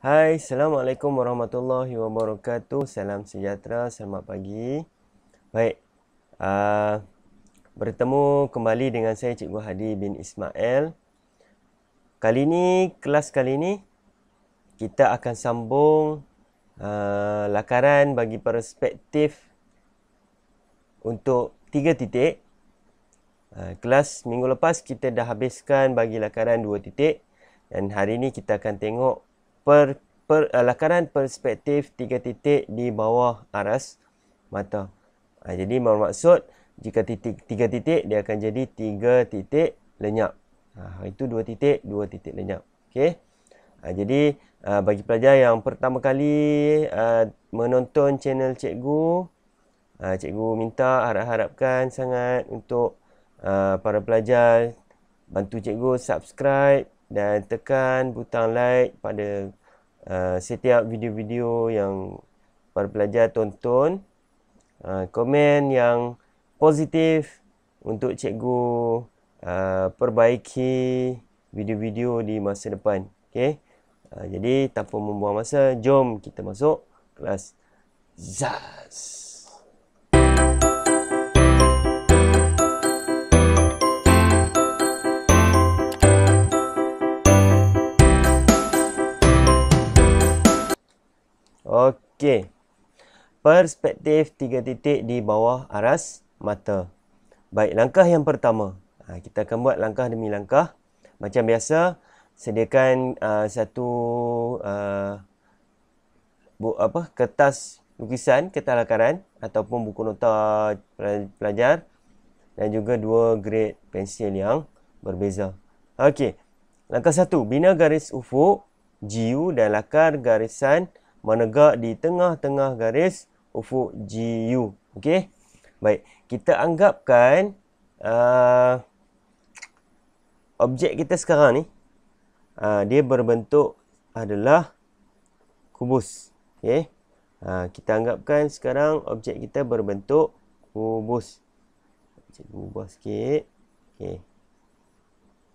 Hai, Assalamualaikum Warahmatullahi Wabarakatuh Salam sejahtera, selamat pagi Baik uh, Bertemu kembali dengan saya Cikgu Hadi bin Ismail Kali ini, kelas kali ini Kita akan sambung uh, Lakaran bagi perspektif Untuk tiga titik uh, Kelas minggu lepas kita dah habiskan bagi lakaran dua titik dan hari ini kita akan tengok per, per uh, lakaran perspektif tiga titik di bawah aras mata. Uh, jadi bermaksud jika titik tiga titik dia akan jadi tiga titik lenyap. Uh, itu dua titik, dua titik lenyap. Okay. Uh, ha, jadi uh, bagi pelajar yang pertama kali uh, menonton channel cikgu, uh, cikgu minta harap-harapkan sangat untuk uh, para pelajar bantu cikgu subscribe dan tekan butang like pada uh, setiap video-video yang para pelajar tonton uh, komen yang positif untuk cikgu uh, perbaiki video-video di masa depan okey uh, jadi tanpa membuang masa jom kita masuk kelas Zaz. Okey. Perspektif tiga titik di bawah aras mata. Baik, langkah yang pertama. Ha, kita akan buat langkah demi langkah. Macam biasa, sediakan uh, satu uh, bu, apa kertas lukisan, kertas lakaran ataupun buku nota pelajar dan juga dua grade pensil yang berbeza. Okey. Langkah satu, bina garis ufuk jiu dan lakar garisan menegak di tengah-tengah garis ufuk GU. Okey. Baik, kita anggapkan uh, objek kita sekarang ni uh, dia berbentuk adalah kubus. Okey. Uh, kita anggapkan sekarang objek kita berbentuk kubus. Cikgu ubah sikit. Okey.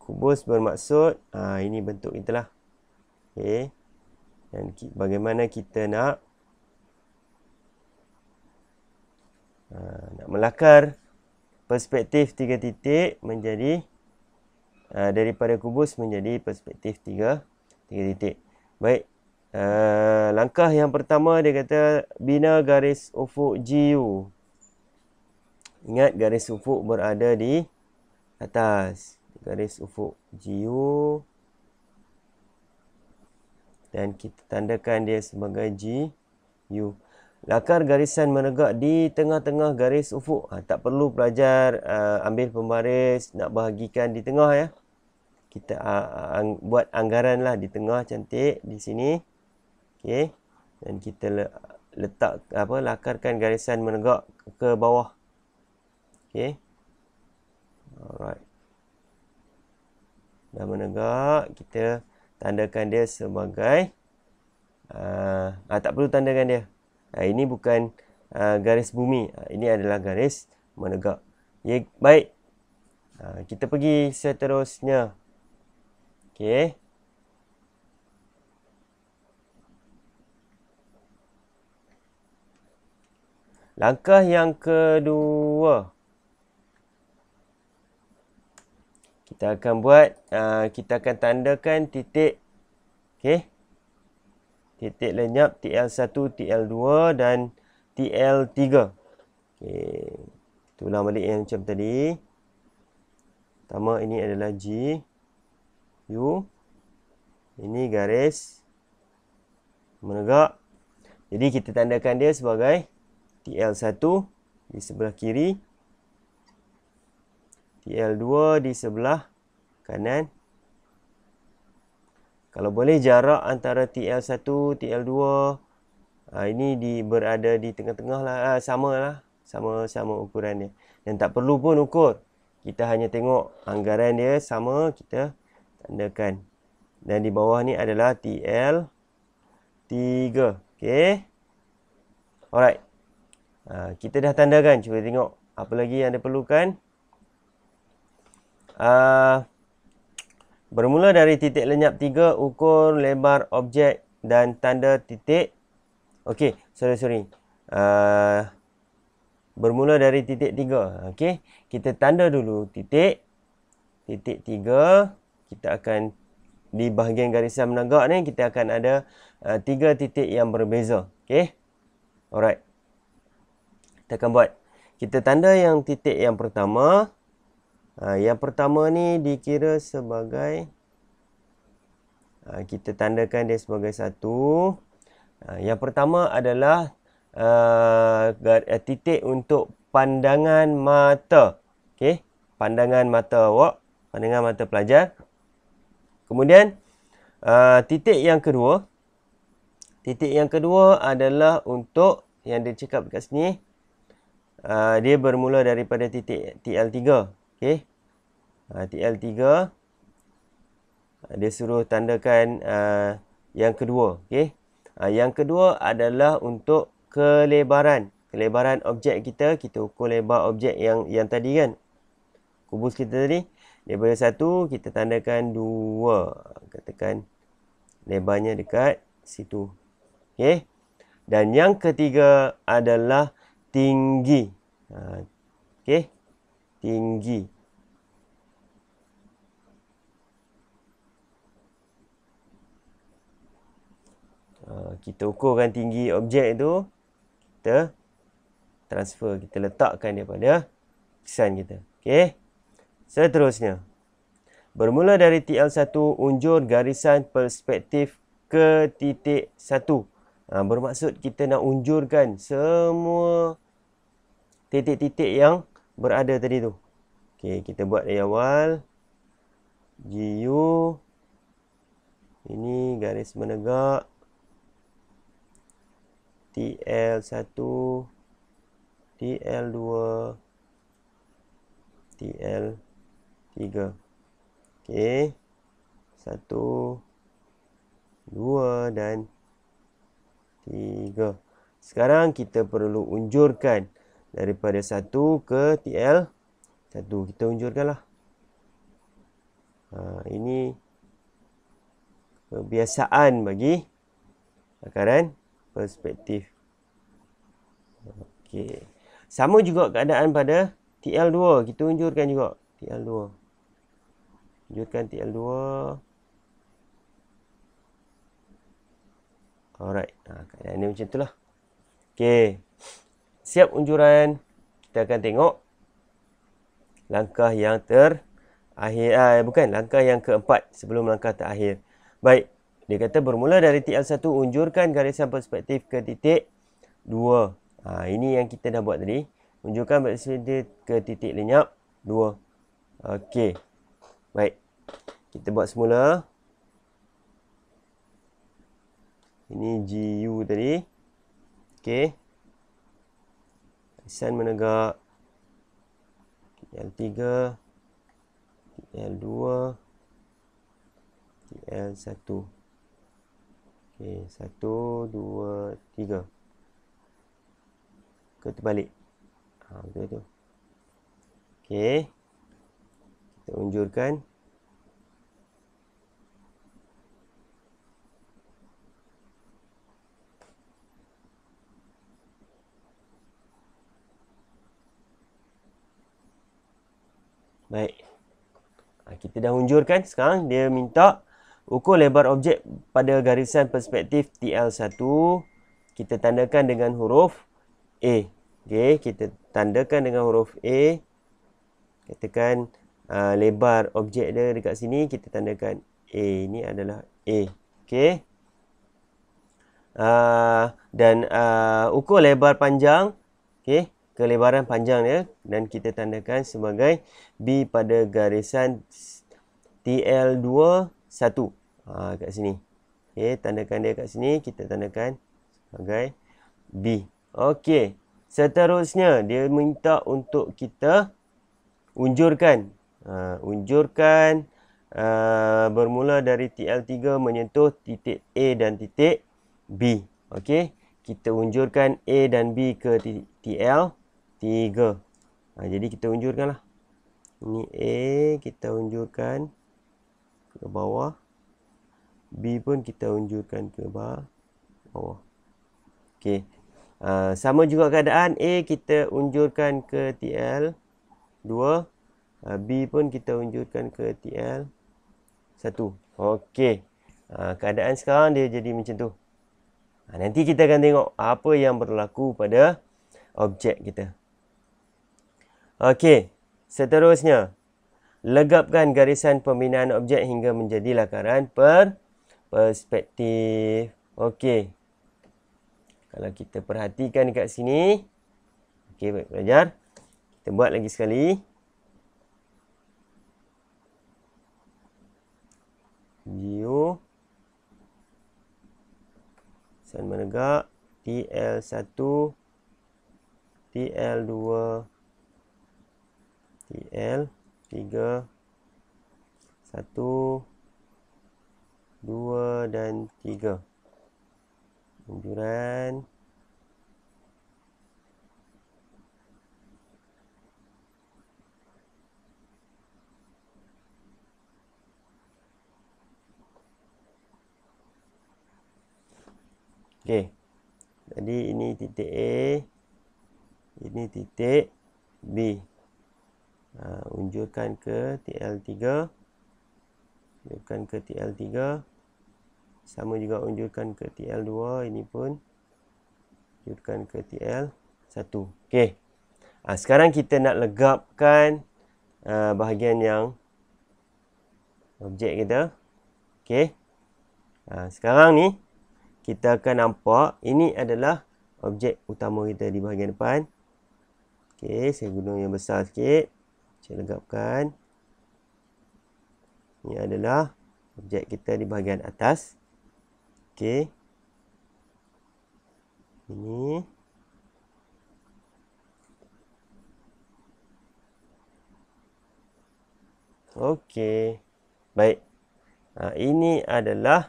Kubus bermaksud uh, ini bentuk itulah. Okey dan bagaimana kita nak ha, nak melakar perspektif tiga titik menjadi ha, daripada kubus menjadi perspektif tiga tiga titik baik ha, langkah yang pertama dia kata bina garis ufuk GU ingat garis ufuk berada di atas garis ufuk GU dan kita tandakan dia sebagai GU. Lakar garisan menegak di tengah-tengah garis ufuk. Ha, tak perlu pelajar uh, ambil pembaris nak bahagikan di tengah ya. Kita uh, ang- buat anggaranlah di tengah cantik di sini. Okay. Dan kita le- letak apa lakarkan garisan menegak ke bawah. Okay. Alright. Dah menegak kita tandakan dia sebagai uh, uh, tak perlu tandakan dia. Uh, ini bukan uh, garis bumi. Uh, ini adalah garis menegak. Ye, ya, baik. Uh, kita pergi seterusnya. Okey. Langkah yang kedua. kita akan buat uh, kita akan tandakan titik okey titik lenyap TL1 TL2 dan TL3 okey tulang balik yang macam tadi pertama ini adalah G U ini garis menegak jadi kita tandakan dia sebagai TL1 di sebelah kiri KL2 di sebelah kanan. Kalau boleh jarak antara TL1, TL2 ha, ini di berada di tengah-tengah lah. Ha, sama lah. Sama-sama ukuran dia. Dan tak perlu pun ukur. Kita hanya tengok anggaran dia sama kita tandakan. Dan di bawah ni adalah TL3. Okay. Alright. Ha, kita dah tandakan. Cuba tengok apa lagi yang diperlukan? perlukan. Ah, bermula dari titik lenyap 3 ukur lebar objek dan tanda titik okey sorry sorry uh, bermula dari titik 3 okey kita tanda dulu titik titik 3 kita akan di bahagian garisan menegak ni kita akan ada ah, tiga titik yang berbeza okey alright kita akan buat kita tanda yang titik yang pertama Ha, yang pertama ni dikira sebagai ha, kita tandakan dia sebagai satu. Ha, yang pertama adalah uh, titik untuk pandangan mata. Okey, pandangan mata awak, pandangan mata pelajar. Kemudian uh, titik yang kedua titik yang kedua adalah untuk yang dia cakap dekat sini uh, dia bermula daripada titik TL3 Okay. Uh, ah, TL3. Ah, dia suruh tandakan uh, yang kedua. Okay. Uh, yang kedua adalah untuk kelebaran. Kelebaran objek kita. Kita ukur lebar objek yang yang tadi kan. Kubus kita tadi. Lebar satu. Kita tandakan dua. Katakan lebarnya dekat situ. Okay. Dan yang ketiga adalah tinggi. Uh, okay. Okay tinggi ha, kita ukurkan tinggi objek tu kita transfer kita letakkan dia pada kesan kita okey seterusnya bermula dari TL1 unjur garisan perspektif ke titik 1 ha, bermaksud kita nak unjurkan semua titik-titik yang berada tadi tu. Okey, kita buat dari awal. GU ini garis menegak TL1 TL2 TL3 Okey. 1 2 dan 3 Sekarang kita perlu unjurkan daripada 1 ke TL 1 kita unjurkanlah ha, ini kebiasaan bagi akaran perspektif Okey, sama juga keadaan pada TL2 kita unjurkan juga TL2 unjurkan TL2 alright ha, keadaan ni macam tu lah siap unjuran kita akan tengok langkah yang terakhir ah, eh, bukan langkah yang keempat sebelum langkah terakhir baik dia kata bermula dari TL1 unjurkan garisan perspektif ke titik 2 ha, ini yang kita dah buat tadi unjurkan perspektif ke titik lenyap 2 Okey. baik kita buat semula ini GU tadi Okey sen menegak TL3 TL2 TL1 Okay, satu, dua, tiga Ke terbalik Haa, betul tu Okay Kita unjurkan Baik. Ha, kita dah unjurkan sekarang dia minta ukur lebar objek pada garisan perspektif TL1 kita tandakan dengan huruf A. Okey, kita tandakan dengan huruf A. Katakan uh, lebar objek dia dekat sini kita tandakan A. Ini adalah A. Okey. Uh, ah, dan uh, ukur lebar panjang okey kelebaran panjang ya, dan kita tandakan sebagai B pada garisan TL2 1 ha, kat sini okay, tandakan dia kat sini kita tandakan sebagai B Okey, seterusnya dia minta untuk kita unjurkan ha, unjurkan uh, bermula dari TL3 menyentuh titik A dan titik B Okey, kita unjurkan A dan B ke TL Tiga. ha, Jadi kita unjurkan lah Ini A kita unjurkan ke bawah B pun kita unjurkan ke bawah Okey. ha, Sama juga keadaan A kita unjurkan ke TL 2 ha, B pun kita unjurkan ke TL 1 Okey. ha, Keadaan sekarang dia jadi macam tu ha, Nanti kita akan tengok apa yang berlaku pada objek kita. Okey, seterusnya. Legapkan garisan pembinaan objek hingga menjadi lakaran per perspektif. Okey. Kalau kita perhatikan dekat sini. Okey, baik belajar. Kita buat lagi sekali. Geo. Sun menegak. TL1. TL2. TL2. TL 3 1 2 dan 3 Kemudian Okey. Jadi ini titik A, ini titik B uh, unjurkan ke TL3 unjukkan ke TL3 sama juga unjukkan ke TL2 ini pun unjukkan ke TL1 ok uh, ha, sekarang kita nak legapkan uh, bahagian yang objek kita ok uh, sekarang ni kita akan nampak ini adalah objek utama kita di bahagian depan Okey, saya gunung yang besar sikit. Saya lengkapkan. Ini adalah objek kita di bahagian atas. Okey. Ini. Okey. Baik. Ha, ini adalah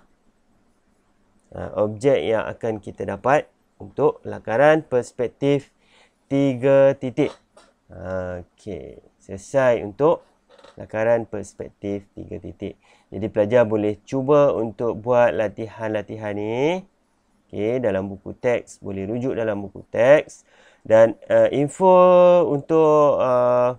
ha, objek yang akan kita dapat untuk lakaran perspektif tiga titik. Ha, okey selesai untuk lakaran perspektif tiga titik. Jadi pelajar boleh cuba untuk buat latihan-latihan ni. Okey, dalam buku teks boleh rujuk dalam buku teks dan uh, info untuk uh,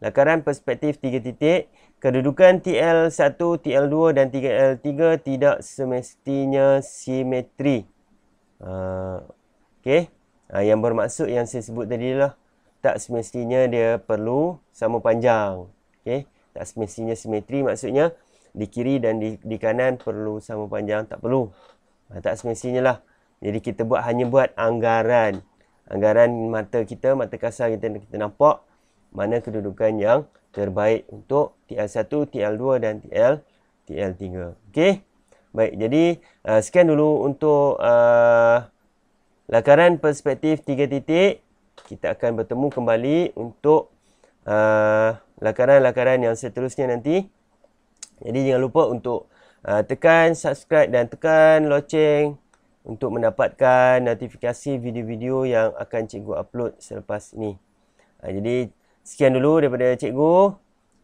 lakaran perspektif tiga titik, kedudukan TL1, TL2 dan TL3 tidak semestinya simetri. Uh, Okey, uh, yang bermaksud yang saya sebut tadi lah tak semestinya dia perlu sama panjang. okay? tak semestinya simetri maksudnya di kiri dan di, di kanan perlu sama panjang, tak perlu. Ha, tak semestinya lah. Jadi kita buat hanya buat anggaran. Anggaran mata kita, mata kasar kita kita nampak mana kedudukan yang terbaik untuk TL1, TL2 dan TL TL3. Okey. Baik, jadi uh, scan dulu untuk uh, lakaran perspektif tiga titik kita akan bertemu kembali untuk uh, lakaran-lakaran yang seterusnya nanti. Jadi jangan lupa untuk uh, tekan subscribe dan tekan loceng untuk mendapatkan notifikasi video-video yang akan cikgu upload selepas ini. Uh, jadi sekian dulu daripada cikgu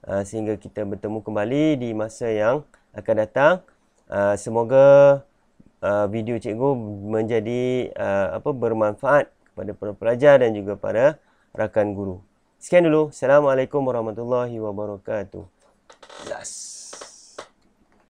uh, sehingga kita bertemu kembali di masa yang akan datang. Uh, semoga uh, video cikgu menjadi uh, apa bermanfaat pada para pelajar dan juga para rakan guru. Sekian dulu. Assalamualaikum warahmatullahi wabarakatuh. Last.